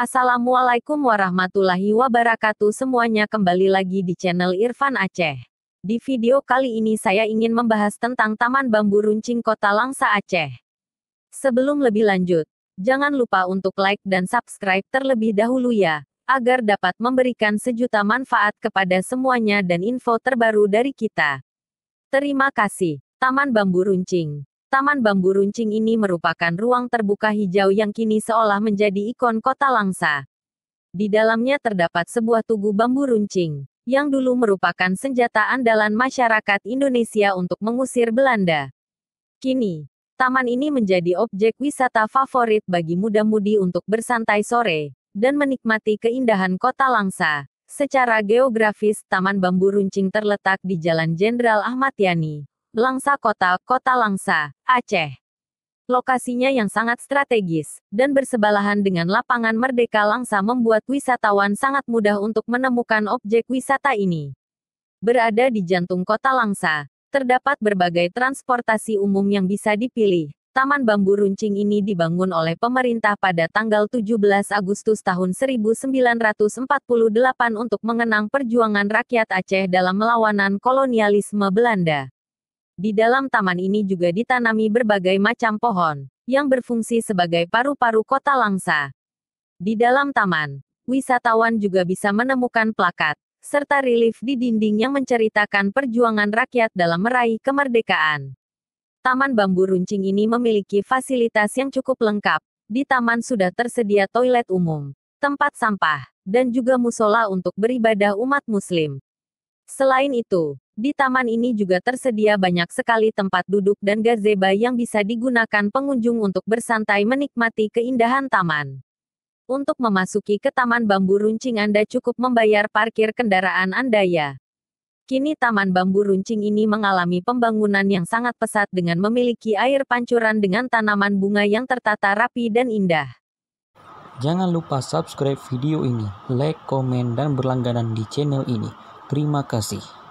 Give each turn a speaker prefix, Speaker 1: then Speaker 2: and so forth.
Speaker 1: Assalamualaikum warahmatullahi wabarakatuh semuanya kembali lagi di channel Irfan Aceh. Di video kali ini saya ingin membahas tentang Taman Bambu Runcing Kota Langsa Aceh. Sebelum lebih lanjut, jangan lupa untuk like dan subscribe terlebih dahulu ya, agar dapat memberikan sejuta manfaat kepada semuanya dan info terbaru dari kita. Terima kasih, Taman Bambu Runcing. Taman Bambu Runcing ini merupakan ruang terbuka hijau yang kini seolah menjadi ikon kota Langsa. Di dalamnya terdapat sebuah tugu bambu runcing, yang dulu merupakan senjata andalan masyarakat Indonesia untuk mengusir Belanda. Kini, taman ini menjadi objek wisata favorit bagi muda-mudi untuk bersantai sore, dan menikmati keindahan kota Langsa. Secara geografis, Taman Bambu Runcing terletak di Jalan Jenderal Ahmad Yani, Langsa Kota, Kota Langsa, Aceh. Lokasinya yang sangat strategis dan bersebelahan dengan lapangan Merdeka Langsa membuat wisatawan sangat mudah untuk menemukan objek wisata ini. Berada di jantung Kota Langsa, terdapat berbagai transportasi umum yang bisa dipilih. Taman Bambu Runcing ini dibangun oleh pemerintah pada tanggal 17 Agustus tahun 1948 untuk mengenang perjuangan rakyat Aceh dalam melawanan kolonialisme Belanda. Di dalam taman ini juga ditanami berbagai macam pohon, yang berfungsi sebagai paru-paru kota Langsa. Di dalam taman, wisatawan juga bisa menemukan plakat, serta relief di dinding yang menceritakan perjuangan rakyat dalam meraih kemerdekaan. Taman bambu runcing ini memiliki fasilitas yang cukup lengkap. Di taman sudah tersedia toilet umum, tempat sampah, dan juga musola untuk beribadah umat muslim. Selain itu, di taman ini juga tersedia banyak sekali tempat duduk dan gazebo yang bisa digunakan pengunjung untuk bersantai menikmati keindahan taman. Untuk memasuki ke Taman Bambu Runcing Anda cukup membayar parkir kendaraan Anda ya. Kini Taman Bambu Runcing ini mengalami pembangunan yang sangat pesat dengan memiliki air pancuran dengan tanaman bunga yang tertata rapi dan indah. Jangan lupa subscribe video ini, like, komen, dan berlangganan di channel ini. Terima kasih.